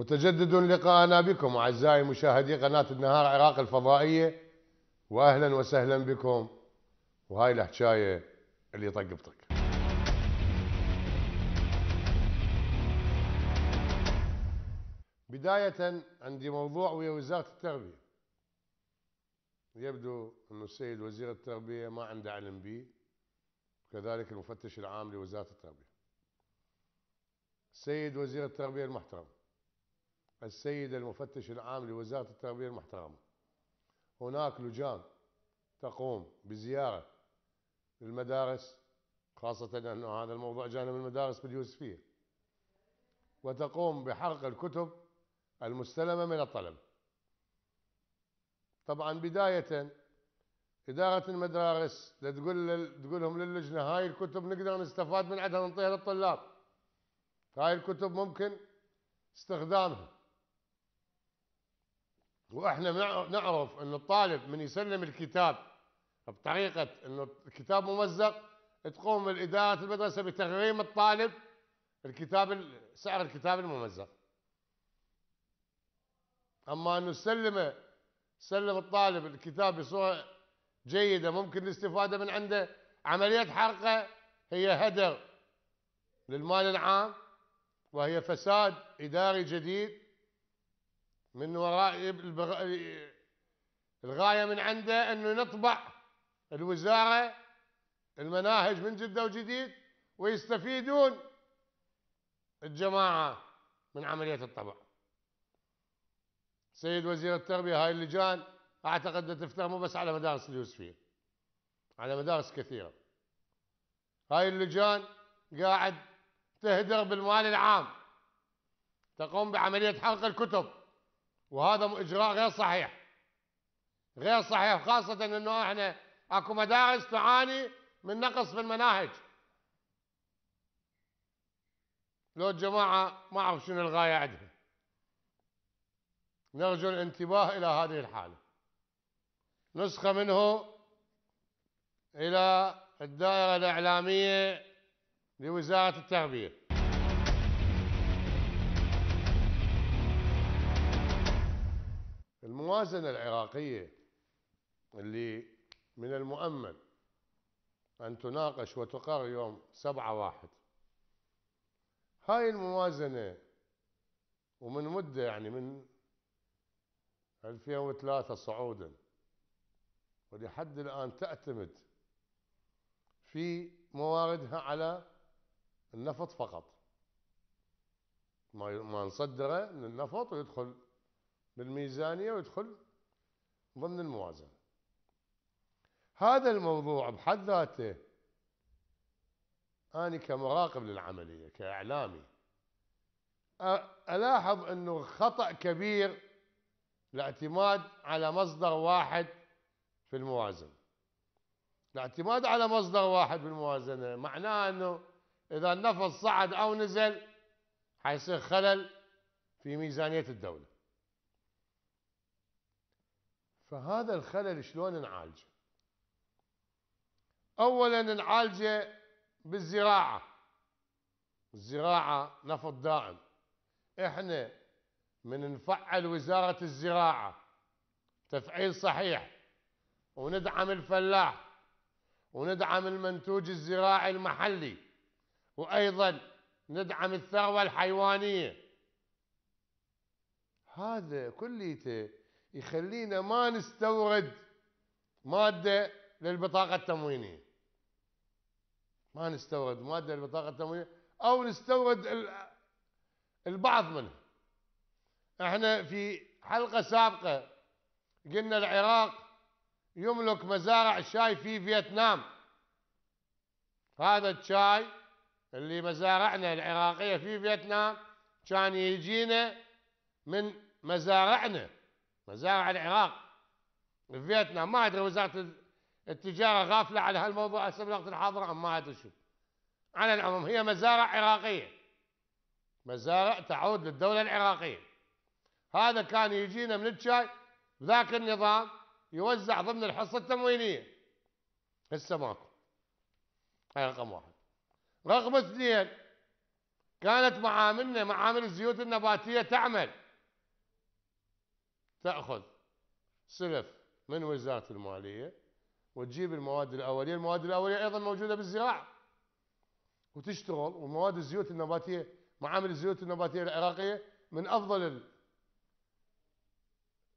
متجدد لقاءنا بكم أعزائي مشاهدي قناة النهار عراق الفضائية وأهلا وسهلا بكم وهاي الحكاية اللي طق بطق بداية عندي موضوع ويا وزارة التربية يبدو أن السيد وزير التربية ما عنده علم به كذلك المفتش العام لوزارة التربية السيد وزير التربية المحترم السيد المفتش العام لوزارة التربية المحترمة هناك لجان تقوم بزيارة للمدارس خاصة أن هذا الموضوع جانا من المدارس باليوسفية وتقوم بحرق الكتب المستلمة من الطلبة طبعا بداية إدارة المدارس تقول تقول لهم للجنة هاي الكتب نقدر نستفاد من عندها نعطيها للطلاب هاي الكتب ممكن استخدامها واحنا نعرف ان الطالب من يسلم الكتاب بطريقه انه الكتاب ممزق تقوم اداره المدرسه بتغريم الطالب الكتاب سعر الكتاب الممزق اما انه نسلمه سلم الطالب الكتاب بصوره جيده ممكن الاستفاده من عنده عمليه حرقه هي هدر للمال العام وهي فساد اداري جديد من وراء الغاية من عنده أنه نطبع الوزارة المناهج من جدة وجديد ويستفيدون الجماعة من عملية الطبع سيد وزير التربية هاي اللجان أعتقد أن تفتح مو بس على مدارس اليوسفية على مدارس كثيرة هاي اللجان قاعد تهدر بالمال العام تقوم بعملية حرق الكتب وهذا اجراء غير صحيح غير صحيح خاصه انه احنا اكو مدارس تعاني من نقص في المناهج لو الجماعه ما اعرف شنو الغايه عندهم نرجو الانتباه الى هذه الحاله نسخه منه الى الدائره الاعلاميه لوزاره التربيه الموازنة العراقية اللي من المؤمن أن تناقش وتقر يوم سبعة واحد هاي الموازنة ومن مدة يعني من 2003 صعودا ولحد الآن تعتمد في مواردها على النفط فقط ما نصدره من النفط ويدخل بالميزانية ويدخل ضمن الموازنة هذا الموضوع بحد ذاته أنا كمراقب للعملية كإعلامي ألاحظ أنه خطأ كبير الاعتماد على مصدر واحد في الموازنة الاعتماد على مصدر واحد في الموازنة معناه أنه إذا النفط صعد أو نزل حيصير خلل في ميزانية الدولة فهذا الخلل شلون نعالجه اولا نعالجه بالزراعه الزراعه نفط داعم احنا من نفعل وزاره الزراعه تفعيل صحيح وندعم الفلاح وندعم المنتوج الزراعي المحلي وايضا ندعم الثروه الحيوانيه هذا كليته يخلينا ما نستورد مادة للبطاقة التموينية ما نستورد مادة للبطاقة التموينية أو نستورد البعض منها احنا في حلقة سابقة قلنا العراق يملك مزارع الشاي في فيتنام هذا الشاي اللي مزارعنا العراقية في فيتنام كان يجينا من مزارعنا وزارة العراق في فيتنام ما أدري وزارة التجارة غافلة على هالموضوع هسه الوقت الحاضر أم ما أدري شو على العموم هي مزارع عراقية مزارع تعود للدولة العراقية هذا كان يجينا من الشاي ذاك النظام يوزع ضمن الحصة التموينية هسه ماكو هاي رقم واحد رقم اثنين كانت معاملنا معامل الزيوت النباتية تعمل تأخذ سلف من وزارة المالية وتجيب المواد الأولية المواد الأولية أيضا موجودة بالزراعة وتشتغل ومواد الزيوت النباتية معامل الزيوت النباتية العراقية من أفضل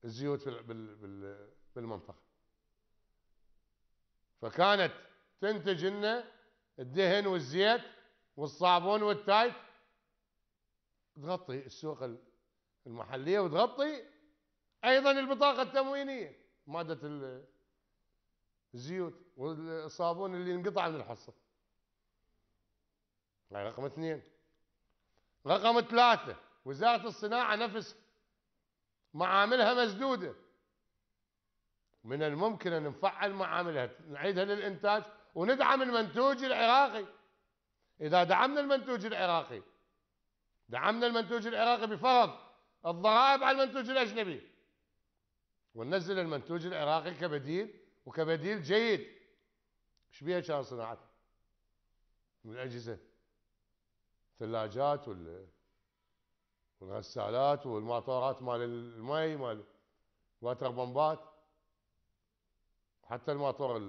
الزيوت بالمنطقة فكانت تنتج لنا الدهن والزيت والصابون والتايت تغطي السوق المحلية وتغطي ايضا البطاقه التموينيه ماده الزيوت والصابون اللي انقطع من الحصه هاي رقم اثنين رقم ثلاثه وزاره الصناعه نفسها معاملها مسدوده من الممكن ان نفعل معاملها نعيدها للانتاج وندعم المنتوج العراقي اذا دعمنا المنتوج العراقي دعمنا المنتوج العراقي بفرض الضرائب على المنتوج الاجنبي وننزل المنتوج العراقي كبديل وكبديل جيد ايش بيها كان صناعتها؟ من الاجهزه الثلاجات وال والغسالات والماطورات مال المي مال واتر بمبات حتى الماطور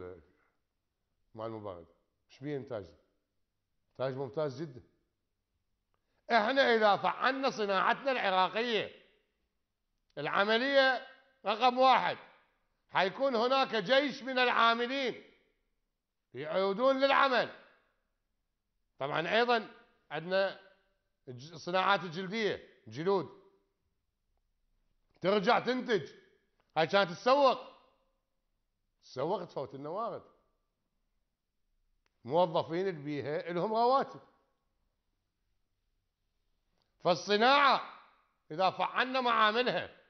مال المبرد ايش بيه انتاج انتاج ممتاز جدا احنا اذا فعلنا صناعتنا العراقيه العمليه رقم واحد حيكون هناك جيش من العاملين يعودون للعمل طبعا ايضا عندنا الصناعات الجلديه جلود ترجع تنتج هاي كانت تسوق تسوق تفوت النوارد موظفين البيها لهم رواتب فالصناعه اذا فعلنا معاملها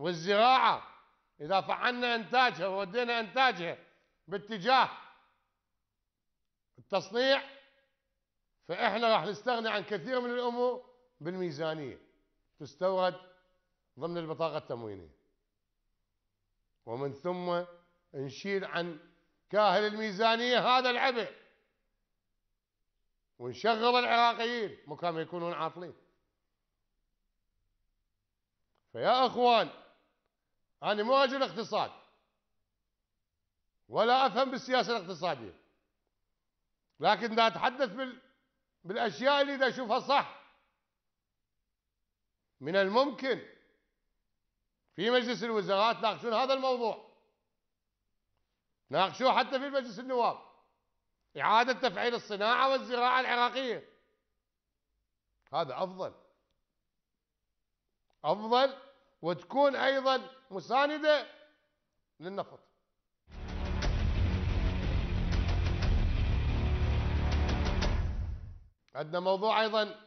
والزراعة إذا فعلنا إنتاجها وودينا إنتاجها باتجاه التصنيع فإحنا راح نستغنى عن كثير من الأمور بالميزانية تستورد ضمن البطاقة التموينية ومن ثم نشيل عن كاهل الميزانية هذا العبء ونشغل العراقيين مكان ما يكونون عاطلين فيا اخوان أنا مو رجل اقتصاد ولا أفهم بالسياسة الاقتصادية لكن إذا أتحدث بال... بالأشياء اللي إذا أشوفها صح من الممكن في مجلس الوزراء تناقشون هذا الموضوع ناقشوه حتى في مجلس النواب إعادة تفعيل الصناعة والزراعة العراقية هذا أفضل أفضل وتكون أيضا مساندة للنفط عندنا موضوع أيضا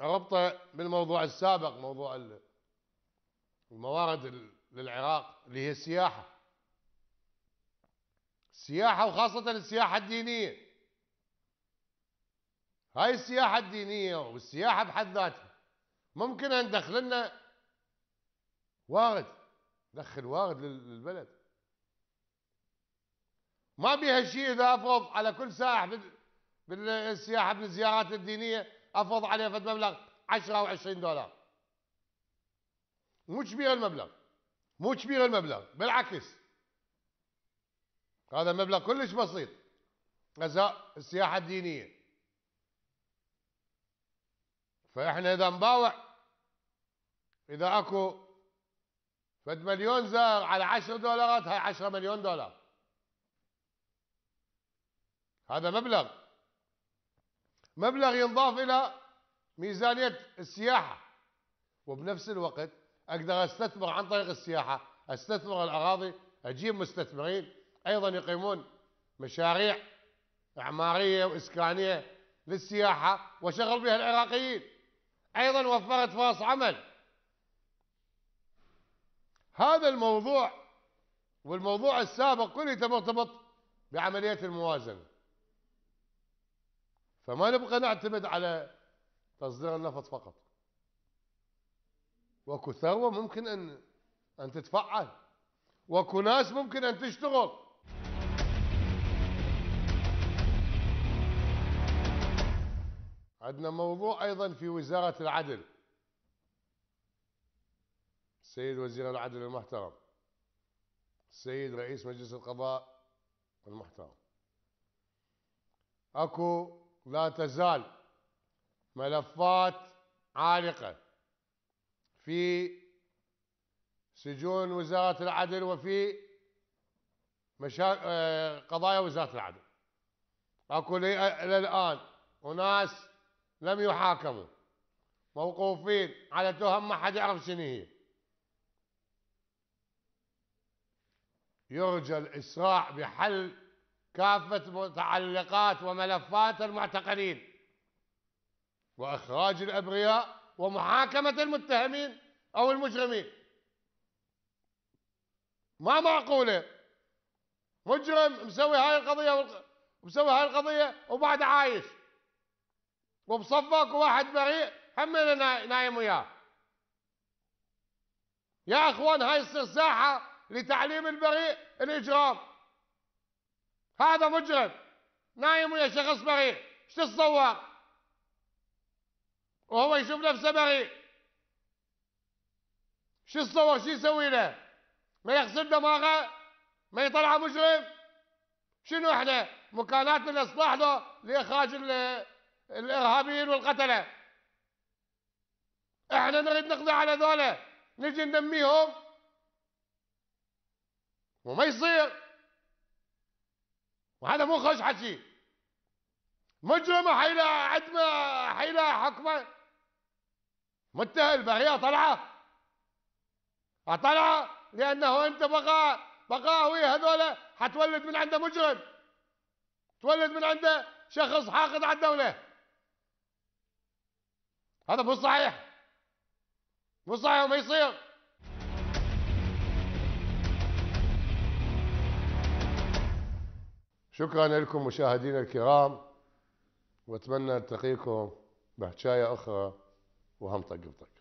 ربطه بالموضوع السابق موضوع الموارد للعراق اللي هي السياحة السياحة وخاصة السياحة الدينية هاي السياحة الدينية والسياحة بحد ذاتها ممكن أن لنا وارد دخل وارد للبلد ما بيها شيء اذا افرض على كل سائح بالسياحه بالزيارات الدينيه افرض عليه فد مبلغ 10 او 20 دولار مو كبير المبلغ مو كبير المبلغ بالعكس هذا مبلغ كلش بسيط غزاء السياحه الدينيه فاحنا اذا نباوع اذا اكو بد مليون زار على 10 دولارات هاي 10 مليون دولار هذا مبلغ مبلغ ينضاف إلى ميزانية السياحة وبنفس الوقت أقدر أستثمر عن طريق السياحة أستثمر الأراضي أجيب مستثمرين أيضا يقيمون مشاريع إعمارية وإسكانية للسياحة وشغل بها العراقيين أيضا وفرت فرص عمل هذا الموضوع والموضوع السابق كله يتمرتبط بعملية الموازنة فما نبقى نعتمد على تصدير النفط فقط واكو ثروة ممكن أن أن تتفعل واكو ناس ممكن أن تشتغل عندنا موضوع أيضا في وزارة العدل السيد وزير العدل المحترم السيد رئيس مجلس القضاء المحترم اكو لا تزال ملفات عالقة في سجون وزارة العدل وفي مشا... آه، قضايا وزارة العدل اكو الى الان اناس لم يحاكموا موقوفين على تهم ما حد يعرف شنو هي يرجى الإسراع بحل كافة متعلقات وملفات المعتقلين وإخراج الأبرياء ومحاكمة المتهمين أو المجرمين ما معقولة مجرم مسوي هاي القضية مسوي هاي القضية وبعد عايش وبصفك واحد بريء هم نايم وياه يا اخوان هاي السرساحة لتعليم البريء الإجرام هذا مجرم نايم ويا شخص بريء ايش تتصور وهو يشوف نفسه بريء شو تتصور؟ شو يسوي له ما يغسل دماغه ما يطلعه مجرم شنو احنا مكاناتنا الاصلاح له لاخراج الارهابيين والقتله احنا نريد نقضي على ذولا نجي ندميهم وما يصير وهذا خوش حكي مجرم حيلة عدم حيلة حكمة متهل بهي طلعة طلعة لأنه أنت بقى بقى بقاوي هذول حتولد من عنده مجرم تولد من عنده شخص حاقد على الدولة هذا مو صحيح مو صحيح وما يصير شكرا لكم مشاهدينا الكرام واتمنى التقيكم بحكايه اخرى وهم طق بطق